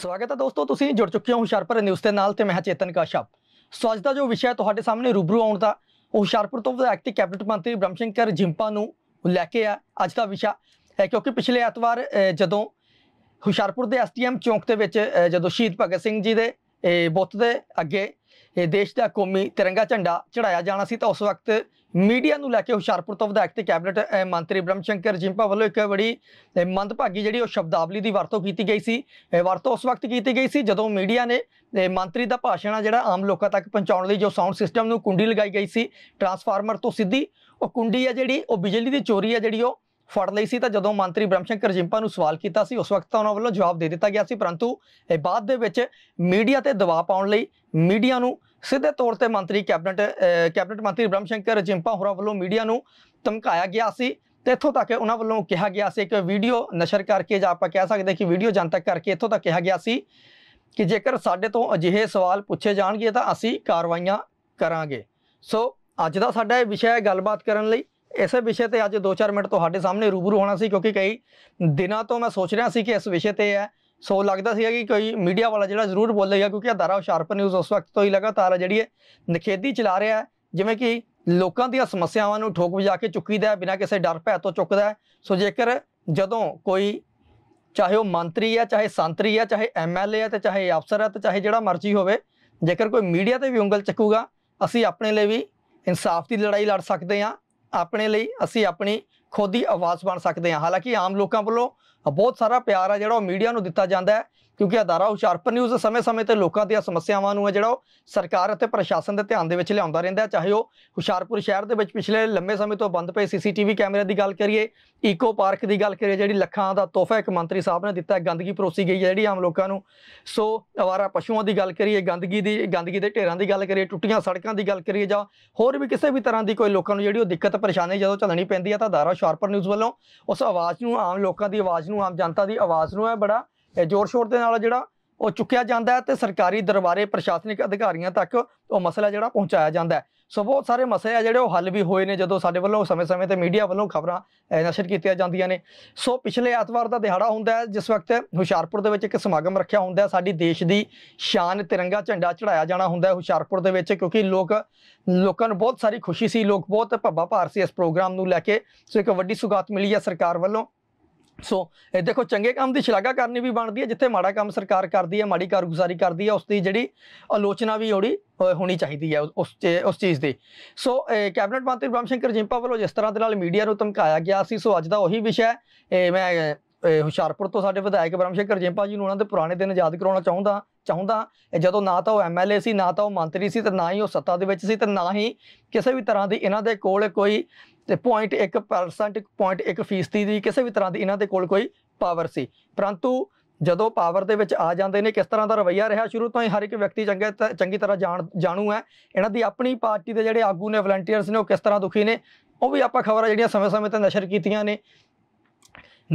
ਸਵਾਗਤ ਹੈ ਦੋਸਤੋ ਤੁਸੀਂ ਜੁੜ ਚੁੱਕੇ ਹੋ ਹੁਸ਼ਿਆਰਪੁਰ ਨਿਊਜ਼ ਦੇ ਨਾਲ ਤੇ ਮੈਂ ਚੇਤਨ ਕਾਸ਼ਪ ਸੋ ਅੱਜ ਦਾ ਜੋ ਵਿਸ਼ਾ ਤੁਹਾਡੇ ਸਾਹਮਣੇ ਰੂਬਰੂ ਆਉਣ ਦਾ ਉਹ ਹੁਸ਼ਿਆਰਪੁਰ ਤੋਂ ਵਿਧਾਇਕ ਤੇ ਕੈਬਨਿਟ ਮੰਤਰੀ ਬ੍ਰਹਮਸ਼ੰਕਰ ਜਿੰਪਾ ਨੂੰ ਲੈ ਕੇ ਆ ਅੱਜ ਦਾ ਵਿਸ਼ਾ ਹੈ ਕਿਉਂਕਿ ਪਿਛਲੇ ਐਤਵਾਰ ਜਦੋਂ ਹੁਸ਼ਿਆਰਪੁਰ ਦੇ ਐਸਟੀਐਮ ਚੌਂਕ ਦੇ ਵਿੱਚ ਜਦੋਂ ਸ਼ਹੀਦ ਭਗਤ ਸਿੰਘ ਜੀ ਦੇ ਬੁੱਤ ਦੇ ਅੱਗੇ ਦੇਸ਼ ਦਾ ਕੌਮੀ ਤਿਰੰਗਾ ਝੰਡਾ ਚੜਾਇਆ ਜਾਣਾ ਸੀ ਤਾਂ ਉਸ ਵਕਤ ਮੀਡੀਆ ਨੂੰ ਲੈ ਕੇ ਹੁਸ਼ਿਆਰਪੁਰ ਤੋਂ ਵਿਧਾਇਕ ਤੇ ਕੈਬਨਿਟ ਮੰਤਰੀ ਬ੍ਰਹਮ ਸ਼ੰਕਰ ਜਿੰਪਾ ਵੱਲੋਂ ਇੱਕ ਬੜੀ ਮੰਦਭਾਗੀ ਜਿਹੜੀ ਉਹ ਸ਼ਬਦਾਵਲੀ ਦੀ ਵਰਤੋਂ ਕੀਤੀ ਗਈ ਸੀ ਇਹ ਵਰਤੋਂ ਉਸ ਵਕਤ ਕੀਤੀ ਗਈ ਸੀ ਜਦੋਂ ਮੀਡੀਆ ਨੇ ਮੰਤਰੀ ਦਾ ਭਾਸ਼ਣ ਆ ਜਿਹੜਾ ਆਮ ਲੋਕਾਂ ਤੱਕ ਪਹੁੰਚਾਉਣ ਲਈ ਜੋ ਸਾਊਂਡ ਸਿਸਟਮ ਨੂੰ ਕੁੰਡੀ ਲਗਾਈ ਗਈ ਸੀ ਟਰਾਂਸਫਾਰਮਰ ਤੋਂ ਸਿੱਧੀ ਉਹ ਕੁੰਡੀ ਆ ਜਿਹੜੀ ਉਹ ਬਿਜਲੀ ਦੀ ਚੋਰੀ ਆ ਜਿਹੜੀ ਉਹ ਫੜ ਲਈ ਸੀ ਤਾਂ ਜਦੋਂ ਮੰਤਰੀ ਬ੍ਰਹਮਸ਼ੰਕਰ ਜਿੰਪਾ ਨੂੰ ਸਵਾਲ ਕੀਤਾ ਸੀ ਉਸ ਵਕਤ ਤਾਂ ਉਹਨਾਂ ਵੱਲੋਂ ਜਵਾਬ ਦੇ ਦਿੱਤਾ ਗਿਆ ਸੀ ਪਰੰਤੂ ਇਹ ਬਾਅਦ ਦੇ ਵਿੱਚ ਮੀਡੀਆ ਤੇ ਦਬਾਅ ਪਾਉਣ ਲਈ ਮੀਡੀਆ ਨੂੰ ਸਿੱਧੇ ਤੌਰ ਤੇ ਮੰਤਰੀ ਕੈਬਨਟ ਕੈਬਨਟ ਮੰਤਰੀ ਬ੍ਰਹਮਸ਼ੰਕਰ ਜਿੰਪਾ ਹੋਰਾਂ ਵੱਲੋਂ ਮੀਡੀਆ ਨੂੰ ਧਮਕਾਇਆ ਗਿਆ ਸੀ ਤੇ ਇੱਥੋਂ ਤੱਕ ਉਹਨਾਂ ਵੱਲੋਂ ਕਿਹਾ ਗਿਆ ਸੀ ਕਿ ਵੀਡੀਓ ਨਸ਼ਰ ਕਰਕੇ ਜਾਂ ਆਪਾਂ ਕਹਿ ਸਕਦੇ ਕਿ ਵੀਡੀਓ ਜਨਤਕ ਕਰਕੇ ਇੱਥੋਂ ਤੱਕ ਕਿਹਾ ਗਿਆ ਸੀ ਕਿ ਜੇਕਰ ਸਾਡੇ ਤੋਂ ਅਜਿਹੇ ਸਵਾਲ ਪੁੱਛੇ ਜਾਣਗੇ ਤਾਂ ਅਸੀਂ ਕਾਰਵਾਈਆਂ ਕਰਾਂਗੇ ਸੋ ਅੱਜ ਦਾ ਸਾਡਾ ਇਹ ਵਿਸ਼ਾ ਹੈ ਗੱਲਬਾਤ ਕਰਨ ਲਈ ਇਸੇ ਵਿਸ਼ੇ ਤੇ ਅੱਜ 2-4 ਮਿੰਟ ਤੁਹਾਡੇ ਸਾਹਮਣੇ ਰੂਬਰੂ ਹੋਣਾ ਸੀ ਕਿਉਂਕਿ ਕਈ ਦਿਨਾਂ ਤੋਂ ਮੈਂ ਸੋਚ ਰਿਹਾ ਸੀ ਕਿ ਇਸ ਵਿਸ਼ੇ ਤੇ ਹੈ ਸੋ ਲੱਗਦਾ ਸੀ ਕਿ ਕੋਈ ਮੀਡੀਆ ਵਾਲਾ ਜਿਹੜਾ ਜ਼ਰੂਰ ਬੋਲੇਗਾ ਕਿਉਂਕਿ ਅਦਾਰਾ ਸ਼ਾਰਪ ਨਿਊਜ਼ ਉਸ ਵਕਤ ਤੋਂ ਹੀ ਲਗਾਤਾਰ ਜਿਹੜੀ ਹੈ ਨਖੇਦੀ ਚਲਾ ਰਿਹਾ ਹੈ ਜਿਵੇਂ ਕਿ ਲੋਕਾਂ ਦੀਆਂ ਸਮੱਸਿਆਵਾਂ ਨੂੰ ਠੋਕ ਵਜਾ ਕੇ ਚੁੱਕੀਦਾ ਹੈ ਬਿਨਾਂ ਕਿਸੇ ਡਰ ਭੈ ਤੋਂ ਚੁੱਕਦਾ ਹੈ ਸੋ ਜੇਕਰ ਜਦੋਂ ਕੋਈ ਚਾਹੇ ਉਹ ਮੰਤਰੀ ਹੈ ਚਾਹੇ ਸੰਤਰੀ ਹੈ ਚਾਹੇ ਐਮਐਲਏ ਹੈ ਤੇ ਚਾਹੇ ਅਫਸਰ ਹੈ ਤੇ ਚਾਹੇ ਜਿਹੜਾ ਮਰਜ਼ੀ ਹੋਵੇ ਜੇਕਰ ਕੋਈ ਮੀਡੀਆ ਤੇ ਵੀ ਉਂਗਲ ਚੱਕੂਗਾ ਅਸੀਂ ਆਪਣੇ ਲਈ ਵੀ ਇਨਸਾਫ ਦੀ ਲੜਾਈ ਲੜ ਸਕਦੇ ਹਾਂ ਆਪਣੇ ਲਈ ਅਸੀਂ ਆਪਣੀ ਖੁਦ ਹੀ ਆਵਾਜ਼ ਬਣ ਸਕਦੇ ਹਾਂ ਹਾਲਾਂਕਿ ਆਮ ਲੋਕਾਂ ਵੱਲੋਂ ਬਹੁਤ ਸਾਰਾ ਪਿਆਰ ਆ ਜਿਹੜਾ ਉਹ ਮੀਡੀਆ ਨੂੰ ਦਿੱਤਾ ਜਾਂਦਾ ਹੈ ਕਿਉਂਕਿ ਅਦਾਰਾ ਹੁਸ਼ਿਆਰਪੁਰ ਨਿਊਜ਼ ਸਮੇਂ-ਸਮੇਂ ਤੇ ਲੋਕਾਂ ਦੀਆਂ ਸਮੱਸਿਆਵਾਂ ਨੂੰ ਹੈ ਜਿਹੜਾ ਉਹ ਸਰਕਾਰ ਅਤੇ ਪ੍ਰਸ਼ਾਸਨ ਦੇ ਧਿਆਨ ਦੇ ਵਿੱਚ ਲਿਆਉਂਦਾ ਰਹਿੰਦਾ ਚਾਹੇ ਉਹ ਹੁਸ਼ਿਆਰਪੁਰ ਸ਼ਹਿਰ ਦੇ ਵਿੱਚ ਪਿਛਲੇ ਲੰਮੇ ਸਮੇਂ ਤੋਂ ਬੰਦ ਪਏ ਸੀਸੀਟੀਵੀ ਕੈਮਰੇ ਦੀ ਗੱਲ ਕਰੀਏ ਈਕੋ ਪਾਰਕ ਦੀ ਗੱਲ ਕਰੀਏ ਜਿਹੜੀ ਲੱਖਾਂ ਦਾ ਤੋਹਫਾ ਇੱਕ ਮੰਤਰੀ ਸਾਹਿਬ ਨੇ ਦਿੱਤਾ ਗੰਦਗੀ ਪਰੋਸੀ ਗਈ ਹੈ ਜਿਹੜੀ ਆਮ ਲੋਕਾਂ ਨੂੰ ਸੋ ਅਵਾਰਾ ਪਸ਼ੂਆਂ ਦੀ ਗੱਲ ਕਰੀਏ ਗੰਦਗੀ ਦੀ ਗੰਦਗੀ ਦੇ ਢੇਰਾਂ ਦੀ ਗੱਲ ਕਰੀਏ ਟੁੱਟੀਆਂ ਸੜਕਾਂ ਦੀ ਗੱਲ ਕਰੀਏ ਜਾਂ ਹੋਰ ਵੀ ਕਿਸੇ ਵੀ ਤਰ੍ਹਾਂ ਦੀ ਕੋਈ ਲੋਕਾਂ ਨੂੰ ਜਿਹੜੀ ਉਹ ਦਿੱਕਤ ਪਰੇਸ਼ਾਨੀ ਜਦੋਂ ਚੱਲਣੀ ਪੈਂਦੀ ਹੈ ਤਾਂ ਅਦਾਰਾ ਸ਼ਾਰਪਰ ਨਿਊਜ਼ ਵੱਲੋਂ ਉਸ ਆਵਾਜ਼ ਨੂੰ ਆਮ ਲੋਕਾਂ ਦੀ ਆਵਾਜ਼ ਨੂੰ ਆਮ ਜਨਤਾ ਦੀ ਆਵਾਜ਼ ਨੂੰ ਹੈ ਬੜਾ ਜ਼ੋਰ ਸ਼ੋਰ ਦੇ ਨਾਲ ਜਿਹੜਾ ਉਹ ਚੁੱਕਿਆ ਜਾਂਦਾ ਹੈ ਤੇ ਸਰਕਾਰੀ ਦਰਬਾਰੇ ਪ੍ਰਸ਼ਾਸਨਿਕ ਅਧਿਕਾਰੀਆਂ ਤੱਕ ਉਹ ਮਸਲਾ ਜਿਹੜਾ ਪਹੁੰਚਾਇਆ ਜਾਂਦਾ ਹੈ ਸੋ ਬਹੁਤ ਸਾਰੇ ਮਸਲੇ ਆ ਜਿਹੜੇ ਉਹ ਹੱਲ ਵੀ ਹੋਏ ਨੇ ਜਦੋਂ ਸਾਡੇ ਵੱਲੋਂ ਸਮੇਂ-ਸਮੇਂ ਤੇ ਮੀਡੀਆ ਵੱਲੋਂ ਖਬਰਾਂ ਨਸ਼ਰ ਕੀਤੀਆਂ ਜਾਂਦੀਆਂ ਨੇ ਸੋ ਪਿਛਲੇ ਐਤਵਾਰ ਦਾ ਦਿਹਾੜਾ ਹੁੰਦਾ ਜਿਸ ਵਕਤ ਹੁਸ਼ਿਆਰਪੁਰ ਦੇ ਵਿੱਚ ਇੱਕ ਸਮਾਗਮ ਰੱਖਿਆ ਹੁੰਦਾ ਸਾਡੀ ਦੇਸ਼ ਦੀ ਸ਼ਾਨ ਤਿਰੰਗਾ ਝੰਡਾ ਚੜਾਇਆ ਜਾਣਾ ਹੁੰਦਾ ਹੁਸ਼ਿਆਰਪੁਰ ਦੇ ਵਿੱਚ ਕਿਉਂਕਿ ਲੋਕ ਲੋਕਾਂ ਨੂੰ ਬਹੁਤ ਸਾਰੀ ਖੁਸ਼ੀ ਸੀ ਲੋਕ ਬਹੁਤ ਭੱਬਾ ਭਾਰ ਸੀ ਇਸ ਪ੍ਰੋਗਰਾਮ ਨੂੰ ਲੈ ਕੇ ਸੋ ਇੱਕ ਵੱਡੀ ਸੁਗਾਤ ਮਿਲੀ ਹੈ ਸਰਕਾਰ ਵੱਲੋਂ ਸੋ ਇਹ ਦੇਖੋ ਚੰਗੇ ਕੰਮ ਦੀ ਸ਼ਲਾਘਾ ਕਰਨੀ ਵੀ ਬਣਦੀ ਹੈ ਜਿੱਥੇ ਮਾੜਾ ਕੰਮ ਸਰਕਾਰ ਕਰਦੀ ਹੈ ਮਾੜੀ ਕਾਰਗੁਜ਼ਾਰੀ ਕਰਦੀ ਹੈ ਉਸ ਦੀ ਜਿਹੜੀ ਆਲੋਚਨਾ ਵੀ ਹੋਣੀ ਹੋਣੀ ਚਾਹੀਦੀ ਹੈ ਉਸ ਉਸ ਚੀਜ਼ ਦੀ ਸੋ ਕੈਬਨਿਟ ਮੰਤਰੀ ਬ੍ਰਹਮ ਸ਼ੰਕਰ ਜਿੰਪਾ ਵੱਲੋਂ ਜਿਸ ਤਰ੍ਹਾਂ ਦੇ ਨਾਲ ਮੀਡੀਆ ਨੂੰ ਧਮਕਾਇਆ ਗਿਆ ਸੀ ਸੋ ਅੱਜ ਦਾ ਉਹੀ ਵਿਸ਼ਾ ਹੈ ਮੈਂ ਹੁਸ਼ਿਆਰਪੁਰ ਤੋਂ ਸਾਡੇ ਵਿਧਾਇਕ ਬ੍ਰਹਮ ਸ਼ੰਕਰ ਜਿੰਪਾ ਜੀ ਨੂੰ ਉਹਨਾਂ ਦੇ ਪੁਰਾਣੇ ਦਿਨ ਯਾਦ ਕਰਾਉਣਾ ਚਾਹੁੰਦਾ ਚਾਹੁੰਦਾ ਜਦੋਂ ਨਾ ਤਾਂ ਉਹ ਐਮਐਲਏ ਸੀ ਨਾ ਤਾਂ ਉਹ ਮੰਤਰੀ ਸੀ ਤੇ ਨਾ ਹੀ ਉਹ ਸੱਤਾ ਦੇ ਵਿੱਚ ਸੀ ਤੇ ਨਾ ਹੀ ਕਿਸੇ ਵੀ ਤਰ੍ਹਾਂ ਦੀ ਇਹਨਾਂ ਦੇ ਕੋਲ ਕੋਈ ਤੇ 0.1% 0.1% ਦੀ ਕਿਸੇ ਵੀ ਤਰ੍ਹਾਂ ਦੀ ਇਹਨਾਂ ਦੇ ਕੋਲ ਕੋਈ ਪਾਵਰ ਸੀ ਪਰੰਤੂ ਜਦੋਂ ਪਾਵਰ ਦੇ ਵਿੱਚ ਆ ਜਾਂਦੇ ਨੇ ਕਿਸ ਤਰ੍ਹਾਂ ਦਾ ਰਵਈਆ ਰਿਹਾ ਸ਼ੁਰੂ ਤੋਂ ਹੀ ਹਰ ਇੱਕ ਵਿਅਕਤੀ ਚੰਗੇ ਚੰਗੀ ਤਰ੍ਹਾਂ ਜਾਣ ਜਾਣੂ ਹੈ ਇਹਨਾਂ ਦੀ ਆਪਣੀ ਪਾਰਟੀ ਦੇ ਜਿਹੜੇ ਆਗੂ ਨੇ ਵਲੰਟੀਅਰਸ ਨੇ ਉਹ ਕਿਸ ਤਰ੍ਹਾਂ ਦੁਖੀ ਨੇ ਉਹ ਵੀ ਆਪਾਂ ਖਬਰਾਂ ਜਿਹੜੀਆਂ ਸਮੇਂ-ਸਮੇਂ ਤੇ ਨਸ਼ਰ ਕੀਤੀਆਂ ਨੇ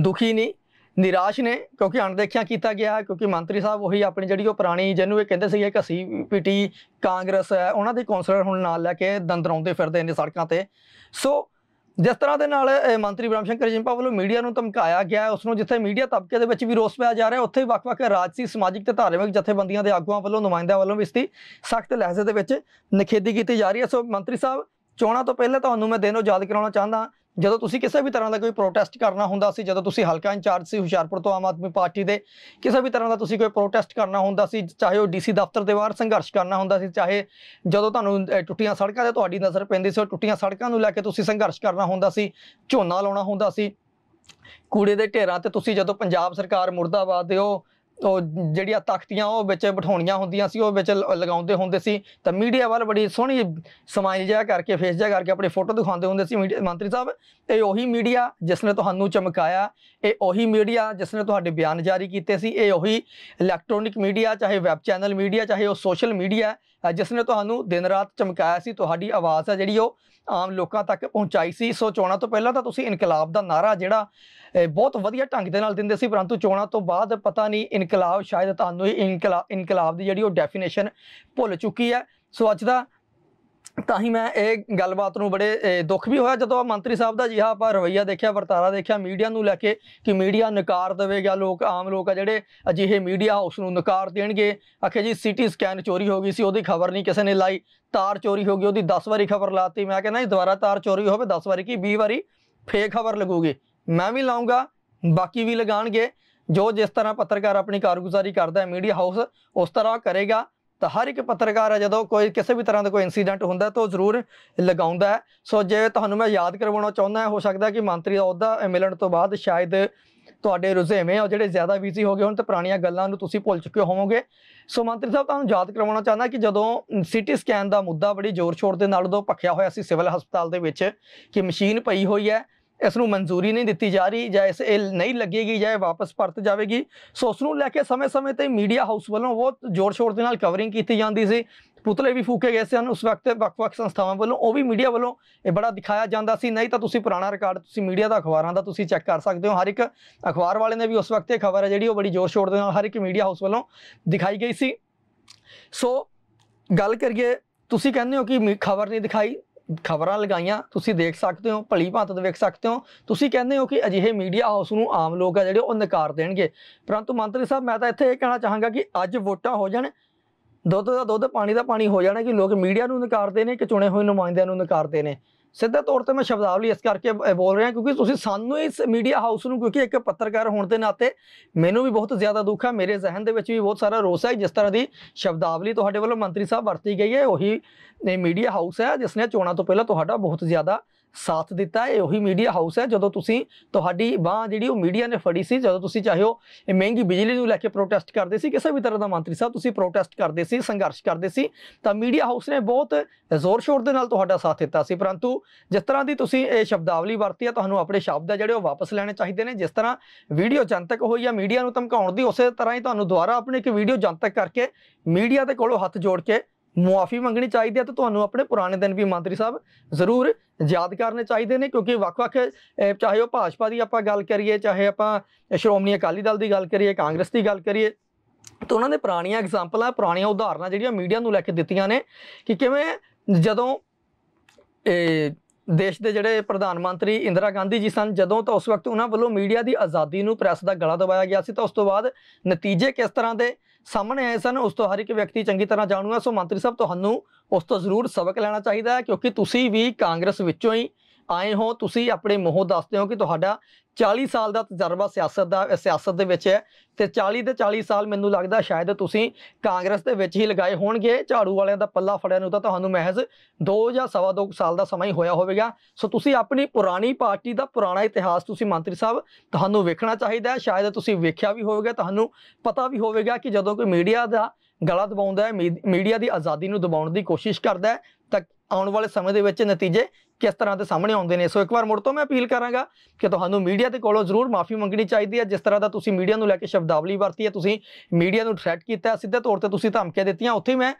ਦੁਖੀ ਨਹੀਂ ਨਿਰਾਸ਼ ਨੇ ਕਿਉਂਕਿ ਅਣਦੇਖਿਆ ਕੀਤਾ ਗਿਆ ਕਿਉਂਕਿ ਮੰਤਰੀ ਸਾਹਿਬ ਉਹੀ ਆਪਣੀ ਜਿਹੜੀ ਉਹ ਪੁਰਾਣੀ ਜਿਹਨੂੰ ਇਹ ਕਹਿੰਦੇ ਸੀਗੇ ਕਿ ਅਸੀਂ ਪੀਟੀ ਕਾਂਗਰਸ ਹੈ ਉਹਨਾਂ ਦੇ ਕਾਉਂਸਲਰ ਹੁਣ ਨਾਲ ਲੈ ਕੇ ਦੰਦਰਾਉਂਦੇ ਫਿਰਦੇ ਨੇ ਸੜਕਾਂ ਤੇ ਸੋ ਜਿਸ ਤਰ੍ਹਾਂ ਦੇ ਨਾਲ ਮੰਤਰੀ ਬ੍ਰਹਮ ਸ਼ੰਕਰ ਜਿੰਪਾ ਵੱਲੋਂ ਮੀਡੀਆ ਨੂੰ ਧਮਕਾਇਆ ਗਿਆ ਉਸ ਨੂੰ ਜਿੱਥੇ ਮੀਡੀਆ ਤਬਕੇ ਦੇ ਵਿੱਚ ਵੀ ਰੋਸ ਪਾਇਆ ਜਾ ਰਿਹਾ ਉੱਥੇ ਵੱਖ-ਵੱਖ ਰਾਜਸੀ ਸਮਾਜਿਕ ਤੇ ਧਾਰਮਿਕ ਜਥੇਬੰਦੀਆਂ ਦੇ ਆਗੂਆਂ ਵੱਲੋਂ ਨੁਮਾਇੰਦਿਆਂ ਵੱਲੋਂ ਵੀ ਇਸ ਦੀ ਸਖਤ ਲਹਿਜ਼ੇ ਦੇ ਵਿੱਚ ਨਿਖੇਧੀ ਕੀਤੀ ਜਾ ਰਹੀ ਹੈ ਸੋ ਮੰਤਰੀ ਸਾਹਿਬ ਚੋਣਾਂ ਤੋਂ ਪਹਿਲਾਂ ਤੁਹਾਨੂੰ ਮੈਂ ਦਿਨੋਂ ਯਾਦ ਕਰਾਉਣਾ ਚਾਹੁੰਦਾ ਜਦੋਂ ਤੁਸੀਂ ਕਿਸੇ ਵੀ ਤਰ੍ਹਾਂ ਦਾ ਕੋਈ ਪ੍ਰੋਟੈਸਟ ਕਰਨਾ ਹੁੰਦਾ ਸੀ ਜਦੋਂ ਤੁਸੀਂ ਹਲਕਾ ਇੰਚਾਰਜ ਸੀ ਹੁਸ਼ਿਆਰਪੁਰ ਤੋਂ ਆਮ ਆਦਮੀ ਪਾਰਟੀ ਦੇ ਕਿਸੇ ਵੀ ਤਰ੍ਹਾਂ ਦਾ ਤੁਸੀਂ ਕੋਈ ਪ੍ਰੋਟੈਸਟ ਕਰਨਾ ਹੁੰਦਾ ਸੀ ਚਾਹੇ ਉਹ ਡੀਸੀ ਦਫ਼ਤਰ ਦੇ ਬਾਹਰ ਸੰਘਰਸ਼ ਕਰਨਾ ਹੁੰਦਾ ਸੀ ਚਾਹੇ ਜਦੋਂ ਤੁਹਾਨੂੰ ਟੁੱਟੀਆਂ ਸੜਕਾਂ ਤੇ ਤੁਹਾਡੀ ਨਜ਼ਰ ਪੈਂਦੀ ਸੀ ਉਹ ਟੁੱਟੀਆਂ ਸੜਕਾਂ ਨੂੰ ਲੈ ਕੇ ਤੁਸੀਂ ਸੰਘਰਸ਼ ਕਰਨਾ ਹੁੰਦਾ ਸੀ ਝੋਨਾ ਲਾਉਣਾ ਹੁੰਦਾ ਸੀ ਕੂੜੇ ਦੇ ਢੇਰਾਂ ਤੇ ਤੁਸੀਂ ਜਦੋਂ ਪੰਜਾਬ ਸਰਕਾਰ ਮੁਰਦਾਬਾਦ ਦੇ ਉਹ ਉਹ ਜਿਹੜੀਆਂ ਤਖਤੀਆਂ ਉਹ ਵਿੱਚ ਬਿਠਾਉਣੀਆਂ ਹੁੰਦੀਆਂ ਸੀ ਉਹ ਵਿੱਚ ਲਗਾਉਂਦੇ ਹੁੰਦੇ ਸੀ ਤਾਂ ਮੀਡੀਆ ਵਾਲ ਬੜੀ ਸੋਹਣੀ ਸਮਾਈ ਜਿਹਾ ਕਰਕੇ ਫੇਸ ਜਾ ਕਰਕੇ ਆਪਣੀ ਫੋਟੋ ਦਿਖਾਉਂਦੇ ਹੁੰਦੇ ਸੀ ਮੰਤਰੀ ਸਾਹਿਬ ਇਹ ਉਹੀ ਮੀਡੀਆ ਜਿਸ ਨੇ ਤੁਹਾਨੂੰ ਚਮਕਾਇਆ ਇਹ ਉਹੀ ਮੀਡੀਆ ਜਿਸ ਨੇ ਤੁਹਾਡੇ ਬਿਆਨ ਜਾਰੀ ਕੀਤੇ ਸੀ ਇਹ ਉਹੀ ਇਲੈਕਟ੍ਰੋਨਿਕ ਮੀਡੀਆ ਚਾਹੇ ਵੈਬ ਚੈਨਲ ਮੀਡੀਆ ਚਾਹੇ ਉਹ ਸੋਸ਼ਲ ਮੀਡੀਆ ਜਿਸ ਨੇ ਤੁਹਾਨੂੰ ਦਿਨ ਰਾਤ ਚਮਕਾਇਆ ਸੀ ਤੁਹਾਡੀ ਆਵਾਜ਼ ਹੈ ਜਿਹੜੀ ਉਹ ਆਮ ਲੋਕਾਂ ਤੱਕ ਪਹੁੰਚਾਈ ਸੀ ਸੋ ਚੋਣਾਂ ਤੋਂ ਪਹਿਲਾਂ ਤਾਂ ਤੁਸੀਂ ਇਨਕਲਾਬ ਦਾ ਨਾਰਾ ਜਿਹੜਾ ਬਹੁਤ ਵਧੀਆ ਢੰਗ ਦੇ ਨਾਲ ਦਿੰਦੇ ਸੀ ਪਰੰਤੂ ਚੋਣਾਂ ਤੋਂ ਬਾਅਦ ਪਤਾ ਨਹੀਂ ਇਨਕਲਾਬ ਸ਼ਾਇਦ ਤੁਹਾਨੂੰ ਹੀ ਇਨਕਲਾਬ ਦੀ ਜਿਹੜੀ ਉਹ ਡੈਫੀਨੇਸ਼ਨ ਭੁੱਲ ਚੁੱਕੀ ਹੈ ਸੋ ਅੱਜ ਦਾ ਤਾਂ ਹੀ ਮੈਂ ਇਹ ਗੱਲਬਾਤ ਨੂੰ ਬੜੇ ਦੁੱਖ ਵੀ ਹੋਇਆ ਜਦੋਂ ਆ ਮੰਤਰੀ ਸਾਹਿਬ ਦਾ ਜਿਹਾ ਆਪਾਂ ਰਵਈਆ ਦੇਖਿਆ ਵਰਤਾਰਾ ਦੇਖਿਆ ਮੀਡੀਆ ਨੂੰ ਲੈ ਕੇ ਕਿ ਮੀਡੀਆ ਨਕਾਰ ਦੇਵੇਗਾ ਲੋਕ ਆਮ ਲੋਕ ਆ ਜਿਹੜੇ ਅਜਿਹੇ ਮੀਡੀਆ ਹਾਊਸ ਨੂੰ ਨਕਾਰ ਦੇਣਗੇ ਆਖੇ ਜੀ ਸਿਟੀ ਸਕੈਨ ਚੋਰੀ ਹੋ ਗਈ ਸੀ ਉਹਦੀ ਖਬਰ ਨਹੀਂ ਕਿਸੇ ਨੇ ਲਾਈ ਤਾਰ ਚੋਰੀ ਹੋ ਗਈ ਉਹਦੀ 10 ਵਾਰੀ ਖਬਰ ਲਾਤੀ ਮੈਂ ਕਹਿੰਦਾ ਇਹ ਦੁਬਾਰਾ ਤਾਰ ਚੋਰੀ ਹੋਵੇ 10 ਵਾਰੀ ਕੀ 20 ਵਾਰੀ ਫੇਕ ਖਬਰ ਲਗੂਗੀ ਮੈਂ ਵੀ ਲਾਉਂਗਾ ਬਾਕੀ ਵੀ ਲਗਾਣਗੇ ਜੋ ਜਿਸ ਤਰ੍ਹਾਂ ਪੱਤਰਕਾਰ ਆਪਣੀ ਕਾਰਗੁਜ਼ਾਰੀ ਕਰਦਾ ਹੈ ਮੀਡੀਆ ਹਾਊਸ ਉਸ ਤਰ੍ਹਾਂ ਕਰੇਗਾ ਤਾਂ ਹਰ ਇੱਕ ਪੱਤਰਕਾਰ ਆ ਜਦੋਂ ਕੋਈ ਕਿਸੇ ਵੀ ਤਰ੍ਹਾਂ ਦਾ ਕੋਈ ਇਨਸੀਡੈਂਟ ਹੁੰਦਾ ਤਾਂ ਉਹ ਜ਼ਰੂਰ ਲਗਾਉਂਦਾ ਸੋ ਜੇ ਤੁਹਾਨੂੰ ਮੈਂ ਯਾਦ ਕਰਵਾਉਣਾ ਚਾਹੁੰਦਾ ਹੋ ਸਕਦਾ ਕਿ ਮੰਤਰੀ ਦਾ ਅਹੁਦਾ ਮਿਲਣ ਤੋਂ ਬਾਅਦ ਸ਼ਾਇਦ ਤੁਹਾਡੇ ਰੁਝੇਵੇਂ ਆ ਜਿਹੜੇ ਜ਼ਿਆਦਾ ਬੀਜ਼ੀ ਹੋ ਗਏ ਹੁਣ ਤੇ ਪੁਰਾਣੀਆਂ ਗੱਲਾਂ ਨੂੰ ਤੁਸੀਂ ਭੁੱਲ ਚੁੱਕੇ ਹੋਵੋਗੇ ਸੋ ਮੰਤਰੀ ਸਾਹਿਬ ਤੁਹਾਨੂੰ ਯਾਦ ਕਰਵਾਉਣਾ ਚਾਹੁੰਦਾ ਕਿ ਜਦੋਂ ਸਿਟੀ ਸਕੈਨ ਦਾ ਮੁੱਦਾ ਬੜੀ ਜ਼ੋਰ-ਸ਼ੋਰ ਦੇ ਨਾਲ ਉਦੋਂ ਪੱਖਿਆ ਹੋਇਆ ਸੀ ਸਿਵਲ ਹਸਪਤਾਲ ਦੇ ਵਿੱਚ ਕਿ ਮਸ਼ੀਨ ਪਈ ਹੋਈ ਹੈ ਇਸ ਨੂੰ ਮਨਜ਼ੂਰੀ ਨਹੀਂ ਦਿੱਤੀ ਜਾ ਰਹੀ ਜਾਂ ਇਸ ਇਹ ਨਹੀਂ ਲੱਗੇਗੀ ਜਾਂ ਵਾਪਸ ਪਰਤ ਜਾਵੇਗੀ ਸੋ ਉਸ ਨੂੰ ਲੈ ਕੇ ਸਮੇਂ-ਸਮੇਂ ਤੇ ਮੀਡੀਆ ਹਾਊਸ ਵੱਲੋਂ ਬਹੁਤ ਜ਼ੋਰ-ਸ਼ੋਰ ਦੇ ਨਾਲ ਕਵਰਿੰਗ ਕੀਤੀ ਜਾਂਦੀ ਸੀ ਪੁਤਲੇ ਵੀ ਫੂਕੇ ਗਏ ਸਨ ਉਸ ਵਕਤ ਵੱਖ-ਵੱਖ ਸੰਸਥਾਵਾਂ ਵੱਲੋਂ ਉਹ ਵੀ ਮੀਡੀਆ ਵੱਲੋਂ ਇਹ ਬੜਾ ਦਿਖਾਇਆ ਜਾਂਦਾ ਸੀ ਨਹੀਂ ਤਾਂ ਤੁਸੀਂ ਪੁਰਾਣਾ ਰਿਕਾਰਡ ਤੁਸੀਂ ਮੀਡੀਆ ਦਾ ਅਖਬਾਰਾਂ ਦਾ ਤੁਸੀਂ ਚੈੱਕ ਕਰ ਸਕਦੇ ਹੋ ਹਰ ਇੱਕ ਅਖਬਾਰ ਵਾਲੇ ਨੇ ਵੀ ਉਸ ਵਕਤ ਇਹ ਖਬਰ ਹੈ ਜਿਹੜੀ ਉਹ ਬੜੀ ਜ਼ੋਰ-ਸ਼ੋਰ ਦੇ ਨਾਲ ਹਰ ਇੱਕ ਮੀਡੀਆ ਹਾਊਸ ਵੱਲੋਂ ਦਿਖਾਈ ਗਈ ਸੀ ਸੋ ਗੱਲ ਕਰੀਏ ਤੁਸੀਂ ਕਹਿੰਦੇ ਹੋ ਕਿ ਖਬਰ ਨਹੀਂ ਦਿਖਾਈ ਖਬਰਾਂ ਲਗਾਈਆਂ ਤੁਸੀਂ ਦੇਖ ਸਕਦੇ ਹੋ ਭਲੀ ਭਾਂਤ ਦੇਖ ਸਕਦੇ ਹੋ ਤੁਸੀਂ ਕਹਿੰਦੇ ਹੋ ਕਿ ਅਜਿਹੇ ਮੀਡੀਆ ਹਾਊਸ ਨੂੰ ਆਮ ਲੋਕ ਆ ਜਿਹੜੇ ਉਹ ਨਕਾਰ ਦੇਣਗੇ ਪਰੰਤੂ ਮੰਤਰੀ ਸਾਹਿਬ ਮੈਂ ਤਾਂ ਇੱਥੇ ਇਹ ਕਹਿਣਾ ਚਾਹਾਂਗਾ ਕਿ ਅੱਜ ਵੋਟਾਂ ਹੋ ਜਾਣ ਦੁੱਧ ਦਾ ਦੁੱਧ ਪਾਣੀ ਦਾ ਪਾਣੀ ਹੋ ਜਾਣਾ ਕਿ ਲੋਕ ਮੀਡੀਆ ਨੂੰ ਨਕਾਰਦੇ ਨੇ ਕਿ ਚੁਣੇ ਹੋਏ ਨੁਮਾਇੰਦਿਆਂ ਨੂੰ ਨਕਾਰਦੇ ਨੇ ਸਿੱਧੇ ਤੌਰ ਤੇ ਮੈਂ ਸ਼ਬਦਾਵਲੀ ਇਸ ਕਰਕੇ ਬੋਲ ਰਿਹਾ ਕਿਉਂਕਿ ਤੁਸੀਂ ਸਾਨੂੰ ਇਸ ਮੀਡੀਆ ਹਾਊਸ ਨੂੰ ਕਿਉਂਕਿ ਇੱਕ ਪੱਤਰਕਾਰ ਹੋਣ ਦੇ ਨਾਤੇ ਮੈਨੂੰ ਵੀ ਬਹੁਤ ਜ਼ਿਆਦਾ ਦੁੱਖ ਹੈ ਮੇਰੇ ਜ਼ਿਹਨ ਦੇ ਵਿੱਚ ਵੀ ਬਹੁਤ ਸਾਰਾ ਰੋਸ ਹੈ ਜਿਸ ਤਰ੍ਹਾਂ ਦੀ ਸ਼ਬਦਾਵਲੀ ਤੁਹਾਡੇ ਵੱਲੋਂ ਮੰਤਰੀ ਸਾਹਿਬ ਵਰਤੀ ਗਈ ਹੈ ਉਹੀ ਮੀਡੀਆ ਹਾਊਸ ਹੈ ਜਿਸ ਨੇ ਚੋਣਾਂ ਤੋਂ ਪਹਿਲਾਂ ਤੁਹਾਡਾ ਬਹੁਤ ਜ਼ਿਆਦਾ ਸਾਥ ਦਿੱਤਾ ਹੈ ਉਹੀ মিডিਆ ਹਾਊਸ ਹੈ ਜਦੋਂ ਤੁਸੀਂ ਤੁਹਾਡੀ ਬਾਹ ਜਿਹੜੀ ਉਹ মিডিਆ ਨੇ ਫੜੀ ਸੀ ਜਦੋਂ ਤੁਸੀਂ ਚਾਹਿਓ ਇਹ ਮਹਿੰਗੀ ਬਿਜਲੀ ਨੂੰ ਲੈ ਕੇ ਪ੍ਰੋਟੈਸਟ ਕਰਦੇ ਸੀ ਕਿਸੇ ਵੀ ਤਰ੍ਹਾਂ ਦਾ ਮੰਤਰੀ ਸਾਹਿਬ ਤੁਸੀਂ ਪ੍ਰੋਟੈਸਟ ਕਰਦੇ ਸੀ ਸੰਘਰਸ਼ ਕਰਦੇ ਸੀ ਤਾਂ মিডিਆ ਹਾਊਸ ਨੇ ਬਹੁਤ ਜ਼ੋਰ ਸ਼ੋਰ ਦੇ ਨਾਲ ਤੁਹਾਡਾ ਸਾਥ ਦਿੱਤਾ ਸੀ ਪਰੰਤੂ ਜਿਸ ਤਰ੍ਹਾਂ ਦੀ ਤੁਸੀਂ ਇਹ ਸ਼ਬਦਾਵਲੀ ਵਰਤੀ ਹੈ ਤੁਹਾਨੂੰ ਆਪਣੇ ਸ਼ਬਦ ਆ ਜਿਹੜੇ ਉਹ ਵਾਪਸ ਲੈਣੇ ਚਾਹੀਦੇ ਨੇ ਜਿਸ ਤਰ੍ਹਾਂ ਵੀਡੀਓ ਜਨਤਕ ਹੋਈ ਹੈ মিডিਆ ਨੂੰ ਧਮਕਾਉਣ ਦੀ ਉਸੇ ਤਰ੍ਹਾਂ ਹੀ ਤੁਹਾਨੂੰ ਦੁਬਾਰਾ ਆਪਣੇ ਇੱਕ ਵੀਡੀਓ ਜਨਤਕ ਕਰਕੇ মিডিਆ ਦੇ ਕੋਲੋਂ ਹੱਥ ਜੋੜ ਕੇ ਮੁਆਫੀ ਮੰਗਣੀ ਚਾਹੀਦੀ ਹੈ ਤਾਂ ਤੁਹਾਨੂੰ ਆਪਣੇ ਪੁਰਾਣੇ ਦਿਨ ਵੀ ਮੰਤਰੀ ਸਾਹਿਬ ਜ਼ਰੂਰ ਯਾਦ ਕਰਨੇ ਚਾਹੀਦੇ ਨੇ ਕਿਉਂਕਿ ਵੱਖ-ਵੱਖ ਚਾਹੇ ਉਹ ਭਾਜਪਾ ਦੀ ਆਪਾਂ ਗੱਲ ਕਰੀਏ ਚਾਹੇ ਆਪਾਂ ਸ਼੍ਰੋਮਣੀ ਅਕਾਲੀ ਦਲ ਦੀ ਗੱਲ ਕਰੀਏ ਕਾਂਗਰਸ ਦੀ ਗੱਲ ਕਰੀਏ ਤਾਂ ਉਹਨਾਂ ਦੇ ਪੁਰਾਣੀਆਂ ਐਗਜ਼ਾਮਪਲਾਂ ਪੁਰਾਣੀਆਂ ਉਦਾਹਰਨਾਂ ਜਿਹੜੀਆਂ ਮੀਡੀਆ ਨੂੰ ਲੈ ਕੇ ਦਿੱਤੀਆਂ ਨੇ ਕਿ ਕਿਵੇਂ ਜਦੋਂ ਦੇਸ਼ ਦੇ ਜਿਹੜੇ ਪ੍ਰਧਾਨ ਮੰਤਰੀ ਇੰਦਰਾ ਗਾਂਧੀ ਜੀ ਸਨ ਜਦੋਂ ਤਾਂ ਉਸ ਵਕਤ ਉਹਨਾਂ ਵੱਲੋਂ ਮੀਡੀਆ ਦੀ ਆਜ਼ਾਦੀ ਨੂੰ ਪ੍ਰੈਸ ਦਾ ਗਲਾ ਦਬਾਇਆ ਗਿਆ ਸੀ ਤਾਂ ਉਸ ਤੋਂ ਬਾਅਦ ਨਤੀਜੇ ਕਿਸ ਤਰ੍ਹਾਂ ਦੇ ਸਾਹਮਣੇ ਆਏ ਸਨ ਉਸ ਤੋਂ ਹਰ ਇੱਕ ਵਿਅਕਤੀ ਚੰਗੀ ਤਰ੍ਹਾਂ ਜਾਣੂਗਾ ਸੋ ਮੰਤਰੀ ਸਾਹਿਬ ਤੁਹਾਨੂੰ ਉਸ ਤੋਂ ਜ਼ਰੂਰ ਸਬਕ ਲੈਣਾ ਚਾਹੀਦਾ ਹੈ ਕਿਉਂਕਿ ਤੁਸੀਂ ਵੀ ਕਾਂਗਰਸ ਵਿੱਚੋਂ ਹੀ ਆਏ ਹੋ ਤੁਸੀਂ ਆਪਣੇ ਮੂੰਹ ਦੱਸਦੇ ਹੋ ਕਿ ਤੁਹਾਡਾ 40 ਸਾਲ ਦਾ ਤਜਰਬਾ ਸਿਆਸਤ ਦਾ ਸਿਆਸਤ ਦੇ ਵਿੱਚ ਹੈ ਤੇ 40 ਦੇ 40 ਸਾਲ ਮੈਨੂੰ ਲੱਗਦਾ ਸ਼ਾਇਦ ਤੁਸੀਂ ਕਾਂਗਰਸ ਦੇ ਵਿੱਚ ਹੀ ਲਗਾਏ ਹੋਣਗੇ ਝਾੜੂ ਵਾਲਿਆਂ ਦਾ ਪੱਲਾ ਫੜਿਆ ਨੂੰ ਤਾਂ ਤੁਹਾਨੂੰ ਮਹਿਜ਼ 2 ਜਾਂ ਸਵਾ 2 ਸਾਲ ਦਾ ਸਮਾਂ ਹੀ ਹੋਇਆ ਹੋਵੇਗਾ ਸੋ ਤੁਸੀਂ ਆਪਣੀ ਪੁਰਾਣੀ ਪਾਰਟੀ ਦਾ ਪੁਰਾਣਾ ਇਤਿਹਾਸ ਤੁਸੀਂ ਮੰਤਰੀ ਸਾਹਿਬ ਤੁਹਾਨੂੰ ਵੇਖਣਾ ਚਾਹੀਦਾ ਹੈ ਸ਼ਾਇਦ ਤੁਸੀਂ ਵੇਖਿਆ ਵੀ ਹੋਵੇਗਾ ਤੁਹਾਨੂੰ ਪਤਾ ਵੀ ਹੋਵੇਗਾ ਕਿ ਜਦੋਂ ਕੋਈ ਮੀਡੀਆ ਦਾ ਗਲਾ ਦਬਾਉਂਦਾ ਹੈ ਮੀਡੀਆ ਦੀ ਆਜ਼ਾਦੀ ਨੂੰ ਦਬਾਉਣ ਦੀ ਕੋਸ਼ਿਸ਼ ਕਰਦਾ ਹੈ ਤਾਂ ਆਉਣ ਵਾਲੇ ਸਮੇਂ ਦੇ ਵਿੱਚ ਨਤੀਜੇ ਕਿਸ ਤਰ੍ਹਾਂ ਦੇ ਸਾਹਮਣੇ ਆਉਂਦੇ ਨੇ ਸੋ ਇੱਕ ਵਾਰ ਮੁੜ ਤੋਂ ਮੈਂ ਅਪੀਲ ਕਰਾਂਗਾ ਕਿ ਤੁਹਾਨੂੰ ਮੀਡੀਆ ਦੇ ਕੋਲੋਂ ਜ਼ਰੂਰ ਮਾਫੀ ਮੰਗਣੀ ਚਾਹੀਦੀ ਹੈ ਜਿਸ ਤਰ੍ਹਾਂ ਦਾ ਤੁਸੀਂ ਮੀਡੀਆ ਨੂੰ ਲੈ ਕੇ ਸ਼ਬਦਾਵਲੀ ਵਰਤੀ ਹੈ ਤੁਸੀਂ ਮੀਡੀਆ ਨੂੰ ਥ੍ਰੈਟ ਕੀਤਾ ਸਿੱਧੇ ਤੌਰ ਤੇ ਤੁਸੀਂ ਧਮਕੀਆਂ ਦਿੱਤੀਆਂ ਉੱਥੇ ਮੈਂ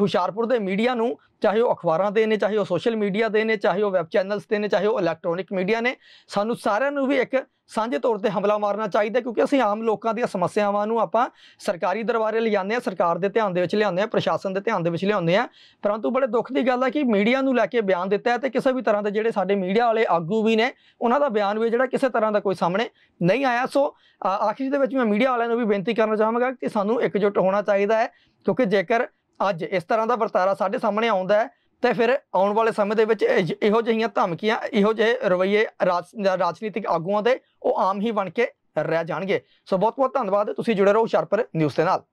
ਹੁਸ਼ਿਆਰਪੁਰ ਦੇ ਮੀਡੀਆ ਨੂੰ ਚਾਹੇ ਉਹ ਅਖਬਾਰਾਂ ਦੇ ਨੇ ਚਾਹੇ ਉਹ ਸੋਸ਼ਲ ਮੀਡੀਆ ਦੇ ਨੇ ਚਾਹੇ ਉਹ ਵੈਬ ਚੈਨਲਸ ਦੇ ਨੇ ਚਾਹੇ ਉਹ ਇਲੈਕਟ੍ਰੋਨਿਕ ਮੀਡੀਆ ਨੇ ਸਾਨੂੰ ਸਾਰਿਆਂ ਨੂੰ ਵੀ ਇੱਕ ਸਾਂਝੇ ਤੌਰ ਤੇ ਹਮਲਾ ਮਾਰਨਾ ਚਾਹੀਦਾ ਕਿਉਂਕਿ ਅਸੀਂ ਆਮ ਲੋਕਾਂ ਦੀਆਂ ਸਮੱਸਿਆਵਾਂ ਨੂੰ ਆਪਾਂ ਸਰਕਾਰੀ ਦਰਬਾਰੇ ਲਿਆਉਂਦੇ ਆ ਸਰਕਾਰ ਦੇ ਧਿਆਨ ਦੇ ਵਿੱਚ ਲਿਆਉਂਦੇ ਆ ਪ੍ਰਸ਼ਾਸਨ ਦੇ ਧਿਆਨ ਦੇ ਵਿੱਚ ਲਿਆਉਂਦੇ ਆ ਪਰੰਤੂ ਬੜੇ ਦੁੱਖ ਦੀ ਗੱਲ ਹੈ ਕਿ ਮੀਡੀਆ ਨੂੰ ਲੈ ਕੇ ਬਿਆਨ ਦਿੱਤਾ ਹੈ ਤੇ ਕਿਸੇ ਵੀ ਵੀ ਤਰ੍ਹਾਂ ਦੇ ਜਿਹੜੇ ਸਾਡੇ ਮੀਡੀਆ ਵਾਲੇ ਆਗੂ ਵੀ ਨੇ ਉਹਨਾਂ ਦਾ ਬਿਆਨ ਵੀ ਜਿਹੜਾ ਕਿਸੇ ਤਰ੍ਹਾਂ ਦਾ ਕੋਈ ਸਾਹਮਣੇ ਨਹੀਂ ਆਇਆ ਸੋ ਆਖਰੀ ਦੇ ਵਿੱਚ ਮੈਂ ਮੀਡੀਆ ਵਾਲਿਆਂ ਨੂੰ ਵੀ ਬੇਨਤੀ ਕਰਨਾ ਚਾਹਾਂਗਾ ਕਿ ਸਾਨੂੰ ਇਕਜੁੱਟ ਹੋਣਾ ਚਾਹੀਦਾ ਹੈ ਕਿਉਂਕਿ ਜੇਕਰ ਅੱਜ ਇਸ ਤਰ੍ਹਾਂ ਦਾ ਵਰਤਾਰਾ ਸਾਡੇ ਸਾਹਮਣੇ ਆਉਂਦਾ ਹੈ ਤੇ ਫਿਰ ਆਉਣ ਵਾਲੇ ਸਮੇਂ ਦੇ ਵਿੱਚ ਇਹੋ ਜਿਹੀਆਂ ਧਮਕੀਆਂ ਇਹੋ ਜਿਹੇ ਰਵਈਏ ਰਾਜਨੀਤਿਕ ਆਗੂਆਂ ਦੇ ਉਹ ਆਮ ਹੀ ਬਣ ਕੇ ਰਹਿ ਜਾਣਗੇ ਸੋ ਬਹੁਤ ਬਹੁਤ ਧੰਨਵਾਦ ਤੁਸੀਂ ਜੁੜੇ ਰਹੋ ਸ਼ਰਪਰ ਨਿਊਜ਼ ਦੇ ਨਾਲ